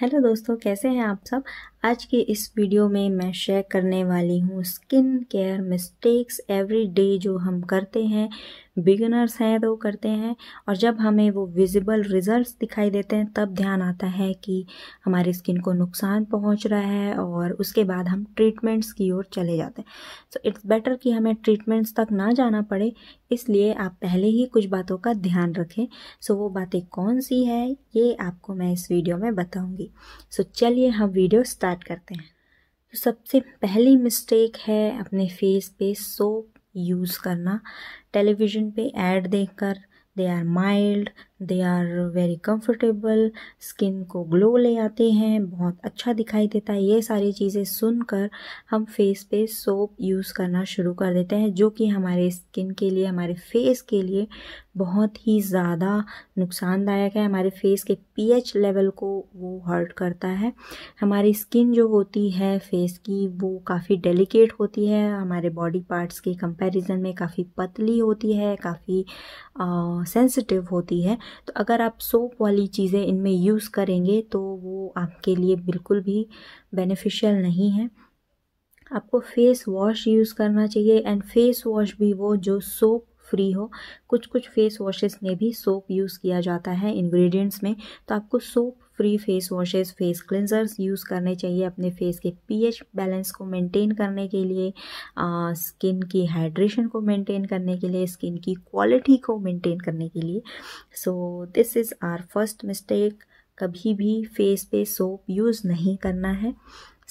hello दोस्तों कैसे हैं आप सब आज के इस वीडियो में मैं शेयर करने वाली हूँ skin care mistakes every day जो हम करते हैं बिगिनर्स हैं तो करते हैं और जब हमें वो विजिबल रिजल्ट्स दिखाई देते हैं तब ध्यान आता है कि हमारी स्किन को नुकसान पहुंच रहा है और उसके बाद हम ट्रीटमेंट्स की ओर चले जाते हैं सो इट्स बेटर कि हमें ट्रीटमेंट्स तक ना जाना पड़े इसलिए आप पहले ही कुछ बातों का ध्यान रखें सो वो बातें कौन सी है ये आपको मैं इस वीडियो में बताऊँगी सो चलिए हम वीडियो स्टार्ट करते हैं तो सबसे पहली मिस्टेक है अपने फेस पे सोप यूज़ करना टेलीविज़न पे एड देखकर they are mild they are very comfortable skin को ग्लो ले आते हैं बहुत अच्छा दिखाई देता है ये सारी चीज़ें सुनकर हम फेस पे सोप यूज़ करना शुरू कर देते हैं जो कि हमारे स्किन के लिए हमारे फेस के लिए बहुत ही ज़्यादा नुकसानदायक है हमारे फेस के पीएच लेवल को वो हर्ट करता है हमारी स्किन जो होती है फेस की वो काफ़ी डेलिकेट होती है हमारे बॉडी पार्ट्स के कंपैरिजन में काफ़ी पतली होती है काफ़ी सेंसिटिव होती है तो अगर आप सोप वाली चीज़ें इनमें यूज़ करेंगे तो वो आपके लिए बिल्कुल भी बेनिफिशियल नहीं है आपको फेस वॉश यूज़ करना चाहिए एंड फेस वॉश भी वो जो सोप फ्री हो कुछ कुछ फेस वॉशेस में भी सोप यूज़ किया जाता है इंग्रेडिएंट्स में तो आपको soap free face washes face cleansers use करने चाहिए अपने फेस के पीएच बैलेंस को मेंटेन करने के लिए आ, स्किन की हाइड्रेशन को मेंटेन करने के लिए स्किन की क्वालिटी को मेंटेन करने के लिए so this is our first mistake कभी भी फेस पे सोप यूज़ नहीं करना है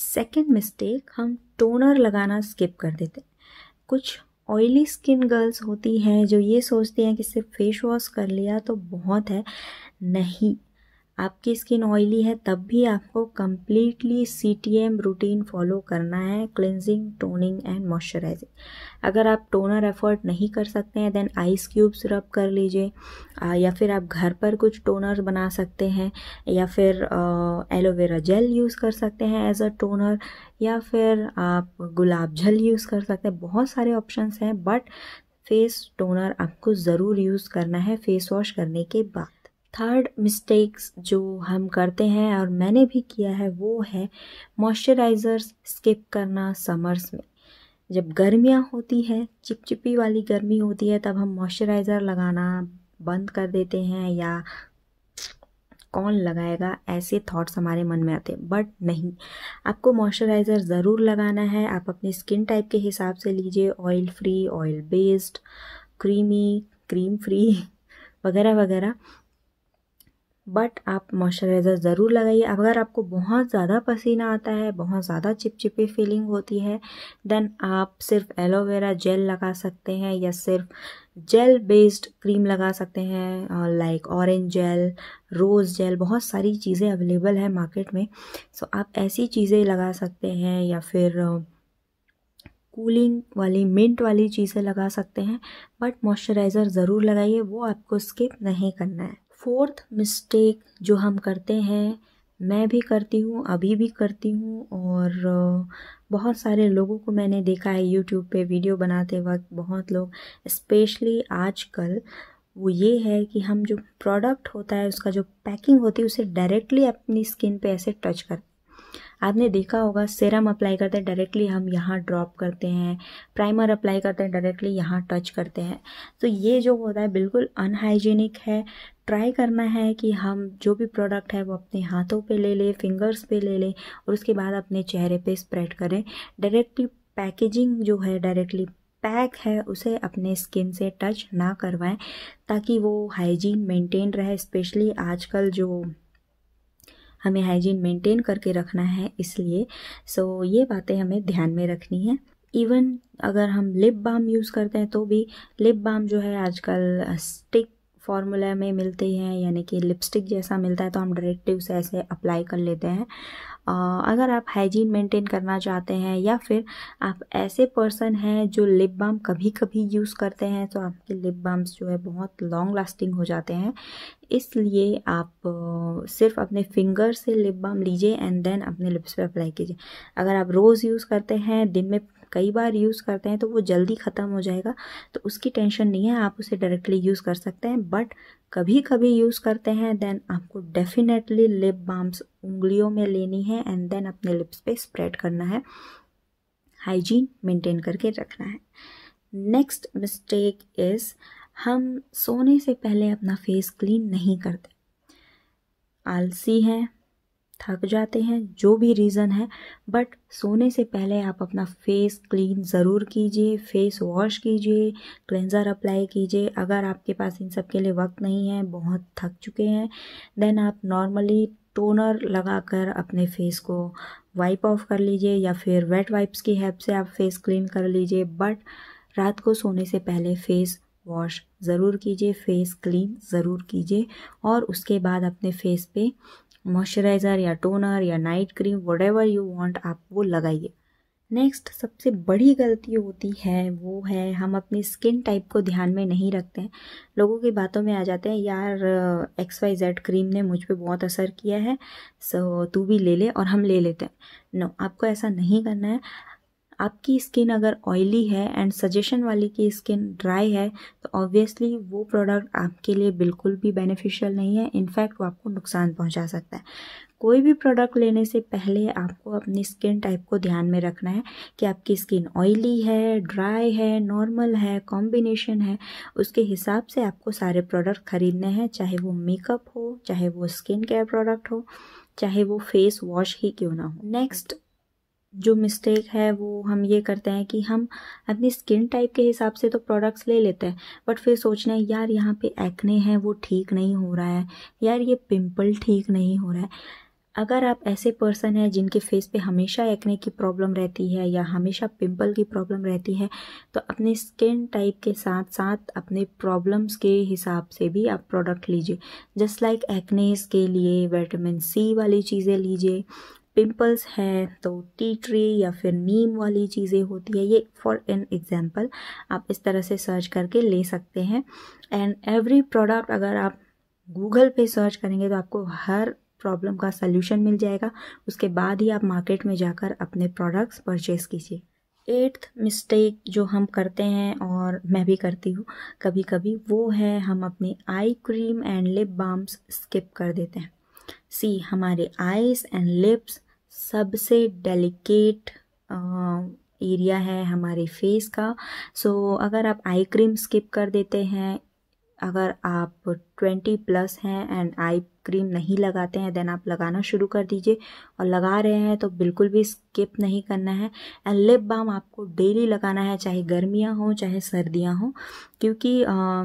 सेकेंड मिस्टेक हम टोनर लगाना स्किप कर देते कुछ ऑयली स्किन गर्ल्स होती हैं जो ये सोचती हैं कि सिर्फ फेस वॉश कर लिया तो बहुत है नहीं आपकी स्किन ऑयली है तब भी आपको completely C T M routine follow करना है क्लिनजिंग टोनिंग एंड मॉइस्चराइजिंग अगर आप टोनर एफर्ट नहीं कर सकते हैं देन आइस क्यूब्स रब कर लीजिए या फिर आप घर पर कुछ टोनर बना सकते हैं या फिर एलोवेरा जेल यूज़ कर सकते हैं एज अ टोनर या फिर आप गुलाब जल यूज़ कर सकते हैं बहुत सारे ऑप्शंस हैं बट फेस टोनर आपको ज़रूर यूज़ करना है फेस वॉश करने के बाद थर्ड मिस्टेक्स जो हम करते हैं और मैंने भी किया है वो है मॉइस्चराइज़र्स स्किप करना समर्स में जब गर्मियाँ होती है चिपचिपी वाली गर्मी होती है तब हम मॉइस्चराइज़र लगाना बंद कर देते हैं या कौन लगाएगा ऐसे थॉट्स हमारे मन में आते हैं बट नहीं आपको मॉइस्चराइज़र ज़रूर लगाना है आप अपने स्किन टाइप के हिसाब से लीजिए oil free oil based creamy cream free वगैरह वगैरह बट आप मॉइस्चराइज़र ज़रूर लगाइए अगर आपको बहुत ज़्यादा पसीना आता है बहुत ज़्यादा चिपचिपी फीलिंग होती है देन आप सिर्फ एलोवेरा जेल लगा सकते हैं या सिर्फ जेल बेस्ड क्रीम लगा सकते हैं like orange gel rose gel बहुत सारी चीज़ें अवेलेबल है मार्केट में सो so, आप ऐसी चीज़ें लगा सकते हैं या फिर कूलिंग वाली मिंट वाली चीज़ें लगा सकते हैं बट मॉइस्चराइज़र ज़रूर लगाइए वो आपको स्किप नहीं करना है फोर्थ मिस्टेक जो हम करते हैं मैं भी करती हूँ अभी भी करती हूँ और बहुत सारे लोगों को मैंने देखा है यूट्यूब पे वीडियो बनाते वक्त बहुत लोग स्पेशली आजकल वो ये है कि हम जो प्रोडक्ट होता है उसका जो पैकिंग होती है उसे डायरेक्टली अपनी स्किन पे ऐसे टच कर आपने देखा होगा सेरम अप्लाई करते हैं डायरेक्टली हम यहाँ ड्रॉप करते हैं प्राइमर अप्लाई करते हैं डायरेक्टली यहाँ टच करते हैं तो ये जो होता है बिल्कुल अनहाइजीनिक है ट्राई करना है कि हम जो भी प्रोडक्ट है वो अपने हाथों पे ले लें फिंगर्स पे ले लें और उसके बाद अपने चेहरे पे स्प्रेड करें डायरेक्टली पैकेजिंग जो है डायरेक्टली पैक है उसे अपने स्किन से टच ना करवाएं ताकि वो हाइजीन मेंटेन रहे स्पेशली आजकल जो हमें हाइजीन मेंटेन करके रखना है इसलिए सो ये बातें हमें ध्यान में रखनी है इवन अगर हम लिप बाम यूज़ करते हैं तो भी लिप बाम जो है आजकल स्टिक फॉर्मूला में मिलती हैं यानी कि लिपस्टिक जैसा मिलता है तो हम डायरेक्टली उसे ऐसे अप्लाई कर लेते हैं अगर आप हाइजीन मेंटेन करना चाहते हैं या फिर आप ऐसे पर्सन हैं जो लिप बाम कभी कभी यूज़ करते हैं तो आपके लिप बाम्स जो है बहुत लॉन्ग लास्टिंग हो जाते हैं इसलिए आप सिर्फ अपने फिंगर से लिप बाम लीजिए एंड देन अपने लिप्स पे अप्लाई कीजिए अगर आप रोज़ यूज़ करते हैं दिन में कई बार यूज़ करते हैं तो वो जल्दी ख़त्म हो जाएगा तो उसकी टेंशन नहीं है आप उसे डायरेक्टली यूज़ कर सकते हैं बट कभी कभी यूज़ करते हैं देन आपको डेफिनेटली लिप बाम्स उंगलियों में लेनी है एंड देन अपने लिप्स पे स्प्रेड करना है हाइजीन मेंटेन करके रखना है नेक्स्ट मिस्टेक इज़ हम सोने से पहले अपना फेस क्लीन नहीं करते आलसी हैं थक जाते हैं जो भी रीज़न है बट सोने से पहले आप अपना फेस क्लीन ज़रूर कीजिए फेस वॉश कीजिए क्लेंज़र अप्लाई कीजिए अगर आपके पास इन सब के लिए वक्त नहीं है बहुत थक चुके हैं देन आप नॉर्मली टोनर लगाकर अपने फेस को वाइप ऑफ कर लीजिए या फिर वेट वाइप्स की हेल्प से आप फेस क्लीन कर लीजिए बट रात को सोने से पहले फेस वॉश ज़रूर कीजिए फेस क्लीन ज़रूर कीजिए और उसके बाद अपने फेस पे मॉइस्चराइज़र या टोनर या night cream whatever you want आप वो लगाइए नेक्स्ट सबसे बड़ी गलती होती है वो है हम अपनी स्किन टाइप को ध्यान में नहीं रखते हैं लोगों की बातों में आ जाते हैं यार एक्स वाई जेड क्रीम ने मुझ पर बहुत असर किया है सो तू भी ले ले और हम ले लेते हैं नो आपको ऐसा नहीं करना है आपकी स्किन अगर ऑयली है एंड सजेशन वाली की स्किन ड्राई है तो ऑब्वियसली वो प्रोडक्ट आपके लिए बिल्कुल भी बेनिफिशियल नहीं है इनफैक्ट वो आपको नुकसान पहुंचा सकता है कोई भी प्रोडक्ट लेने से पहले आपको अपनी स्किन टाइप को ध्यान में रखना है कि आपकी स्किन ऑयली है ड्राई है नॉर्मल है कॉम्बिनेशन है उसके हिसाब से आपको सारे प्रोडक्ट ख़रीदने हैं चाहे वो मेकअप हो चाहे वो स्किन केयर प्रोडक्ट हो चाहे वो फेस वॉश ही क्यों ना हो नेक्स्ट जो मिस्टेक है वो हम ये करते हैं कि हम अपनी स्किन टाइप के हिसाब से तो प्रोडक्ट्स ले लेते हैं बट फिर सोचना है यार यहाँ पे एक्ने हैं वो ठीक नहीं हो रहा है यार ये पिंपल ठीक नहीं हो रहा है अगर आप ऐसे पर्सन हैं जिनके फेस पे हमेशा एक्ने की प्रॉब्लम रहती है या हमेशा पिंपल की प्रॉब्लम रहती है तो अपने स्किन टाइप के साथ साथ अपने प्रॉब्लम्स के हिसाब से भी आप प्रोडक्ट लीजिए जस्ट लाइक एक्नेस के लिए विटामिन सी वाली चीज़ें लीजिए पिंपल्स हैं तो टी ट्री या फिर नीम वाली चीज़ें होती है ये फॉर एन एग्ज़ाम्पल आप इस तरह से सर्च करके ले सकते हैं एंड एवरी प्रोडक्ट अगर आप गूगल पे सर्च करेंगे तो आपको हर प्रॉब्लम का सोल्यूशन मिल जाएगा उसके बाद ही आप मार्केट में जाकर अपने प्रोडक्ट्स परचेस कीजिए एट्थ मिस्टेक जो हम करते हैं और मैं भी करती हूँ कभी कभी वो है हम अपने eye cream and lip balms skip कर देते हैं सी हमारे आईज एंड लिप्स सबसे डेलिकेट एरिया है हमारे फेस का सो so, अगर आप आई क्रीम स्किप कर देते हैं अगर आप ट्वेंटी प्लस हैं एंड आई क्रीम नहीं लगाते हैं देन आप लगाना शुरू कर दीजिए और लगा रहे हैं तो बिल्कुल भी स्किप नहीं करना है एंड लिप बाम आपको डेली लगाना है चाहे गर्मियाँ हों चाहे सर्दियाँ हों क्योंकि आ,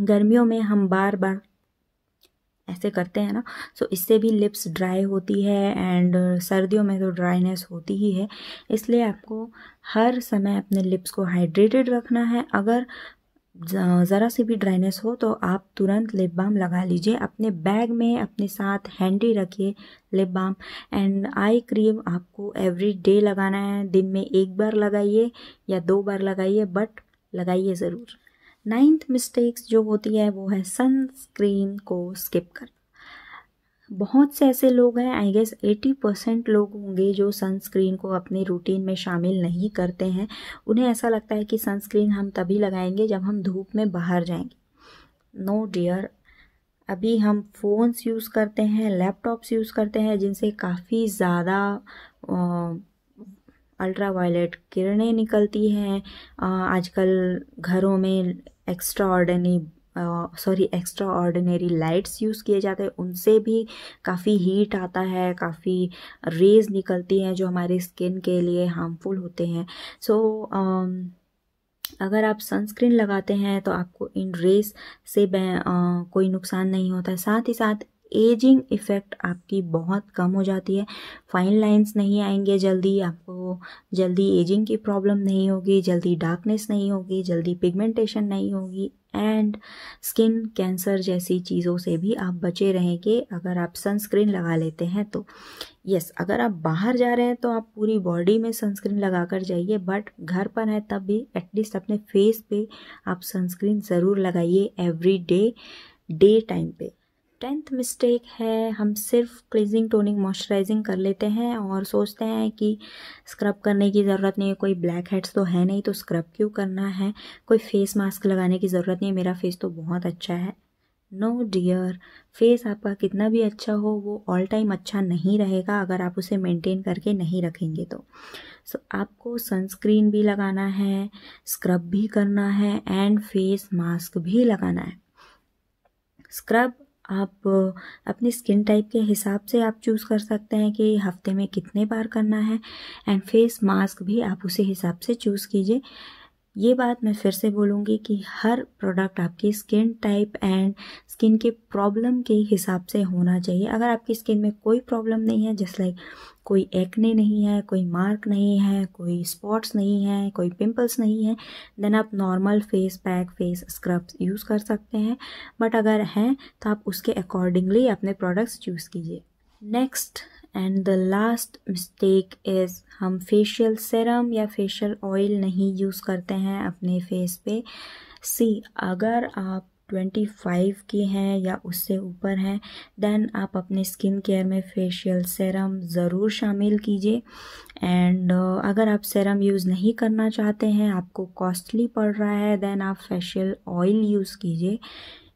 गर्मियों में हम बार बार ऐसे करते हैं ना सो इससे भी लिप्स ड्राई होती है एंड सर्दियों में तो ड्राइनेस होती ही है इसलिए आपको हर समय अपने लिप्स को हाइड्रेटेड रखना है अगर ज़रा सी भी ड्राइनेस हो तो आप तुरंत लिप बाम लगा लीजिए अपने बैग में अपने साथ हैंडी रखिए lip balm and eye cream आपको एवरी डे लगाना है दिन में एक बार लगाइए या दो बार लगाइए बट लगाइए ज़रूर नाइन्थ मिस्टेक्स जो होती है वो है सनस्क्रीन को स्किप कर बहुत से ऐसे लोग हैं आई गेस 80 परसेंट लोग होंगे जो सनस्क्रीन को अपने रूटीन में शामिल नहीं करते हैं उन्हें ऐसा लगता है कि सनस्क्रीन हम तभी लगाएंगे जब हम धूप में बाहर जाएंगे नो no, डियर अभी हम फ़ोन्स यूज़ करते हैं लैपटॉप्स यूज़ करते हैं जिनसे काफ़ी ज़्यादा अल्ट्रावायलेट किरणें निकलती हैं आजकल घरों में extraordinary sorry extraordinary lights use किए जाते हैं उनसे भी काफ़ी हीट आता है काफ़ी रेज निकलती हैं जो हमारे स्किन के लिए हार्मफुल होते हैं सो so, um, अगर आप सनस्क्रीन लगाते हैं तो आपको इन रेस से आ, कोई नुकसान नहीं होता है साथ ही साथ एजिंग इफ़ेक्ट आपकी बहुत कम हो जाती है फाइन लाइंस नहीं आएंगे जल्दी आपको जल्दी एजिंग की प्रॉब्लम नहीं होगी जल्दी डार्कनेस नहीं होगी जल्दी पिगमेंटेशन नहीं होगी एंड स्किन कैंसर जैसी चीज़ों से भी आप बचे रहेंगे अगर आप सनस्क्रीन लगा लेते हैं तो यस अगर आप बाहर जा रहे हैं तो आप पूरी बॉडी में सनस्क्रीन लगा कर जाइए बट घर पर हैं तब भी एटलीस्ट अपने फेस पे आप सनस्क्रीन ज़रूर लगाइए एवरी डे डे टाइम पर टेंथ मिस्टेक है हम सिर्फ क्लीजिंग टोनिंग मॉइस्चराइजिंग कर लेते हैं और सोचते हैं कि स्क्रब करने की ज़रूरत नहीं है कोई ब्लैक हेड्स तो है नहीं तो स्क्रब क्यों करना है कोई फेस मास्क लगाने की ज़रूरत नहीं है मेरा फेस तो बहुत अच्छा है नो डियर फेस आपका कितना भी अच्छा हो वो ऑल टाइम अच्छा नहीं रहेगा अगर आप उसे मेंटेन करके नहीं रखेंगे तो सो so, आपको सनस्क्रीन भी लगाना है स्क्रब भी करना है एंड फेस मास्क भी लगाना है स्क्रब आप अपनी स्किन टाइप के हिसाब से आप चूज़ कर सकते हैं कि हफ्ते में कितने बार करना है एंड फेस मास्क भी आप उसी हिसाब से चूज़ कीजिए ये बात मैं फिर से बोलूँगी कि हर प्रोडक्ट आपकी स्किन टाइप एंड स्किन के प्रॉब्लम के हिसाब से होना चाहिए अगर आपकी स्किन में कोई प्रॉब्लम नहीं है जैसे लाइक कोई एक्ने नहीं है कोई मार्क नहीं है कोई स्पॉट्स नहीं है कोई पिंपल्स नहीं है देन आप normal face pack face scrubs use कर सकते हैं बट अगर हैं तो आप उसके अकॉर्डिंगली अपने प्रोडक्ट्स चूज़ कीजिए next and the last mistake is हम फेशियल सेरम या फेशियल ऑयल नहीं यूज़ करते हैं अपने फेस पे सी अगर आप ट्वेंटी फाइव की हैं या उससे ऊपर हैं दैन आप अपने स्किन केयर में फेशियल सेरम ज़रूर शामिल कीजिए एंड uh, अगर आप सेरम यूज़ नहीं करना चाहते हैं आपको कॉस्टली पड़ रहा है देन आप फेशियल ऑयल यूज़ कीजिए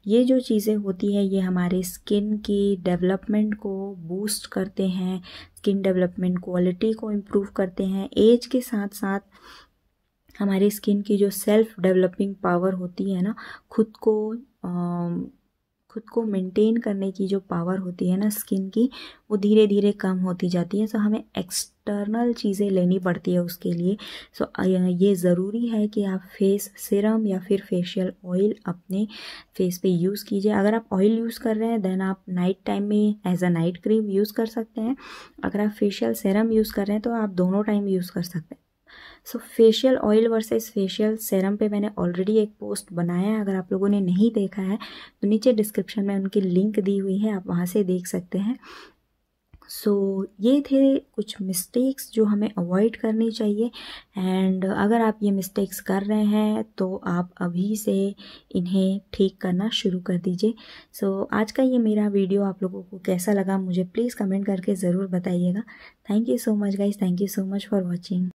ये जो चीज़ें होती है ये हमारे स्किन की डेवलपमेंट को बूस्ट करते हैं स्किन डेवलपमेंट क्वालिटी को इम्प्रूव करते हैं एज के साथ साथ हमारे स्किन की जो सेल्फ डेवलपिंग पावर होती है ना खुद को आ, खुद को मेंटेन करने की जो पावर होती है ना स्किन की वो धीरे धीरे कम होती जाती है सो हमें एक्सटर्नल चीज़ें लेनी पड़ती है उसके लिए सो ये ज़रूरी है कि आप फेस सिरम या फिर फेशियल ऑयल अपने फेस पे यूज़ कीजिए अगर आप ऑयल यूज़ कर रहे हैं देन आप नाइट टाइम में as a night cream use कर सकते हैं अगर आप फेशियल सिरम यूज़ कर रहे हैं तो आप दोनों टाइम यूज़ कर सकते हैं so facial oil versus facial serum पे मैंने ऑलरेडी एक पोस्ट बनाया है अगर आप लोगों ने नहीं देखा है तो नीचे डिस्क्रिप्शन में उनकी लिंक दी हुई है आप वहाँ से देख सकते हैं सो so, ये थे कुछ मिस्टेक्स जो हमें अवॉइड करनी चाहिए एंड अगर आप ये मिस्टेक्स कर रहे हैं तो आप अभी से इन्हें ठीक करना शुरू कर दीजिए सो so, आज का ये मेरा वीडियो आप लोगों को कैसा लगा मुझे प्लीज़ कमेंट करके ज़रूर बताइएगा thank you so much guys thank you so much for watching